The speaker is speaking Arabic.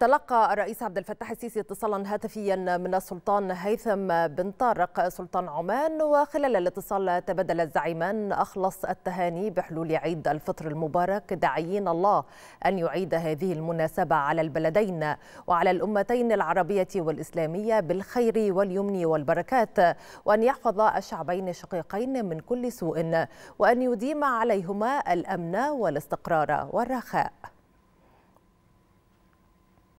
تلقى الرئيس عبد الفتاح السيسي اتصالا هاتفيا من السلطان هيثم بن طارق سلطان عمان وخلال الاتصال تبادل الزعيمان اخلص التهاني بحلول عيد الفطر المبارك داعيين الله ان يعيد هذه المناسبه على البلدين وعلى الامتين العربيه والاسلاميه بالخير واليمن والبركات وان يحفظ الشعبين الشقيقين من كل سوء وان يديم عليهما الامن والاستقرار والرخاء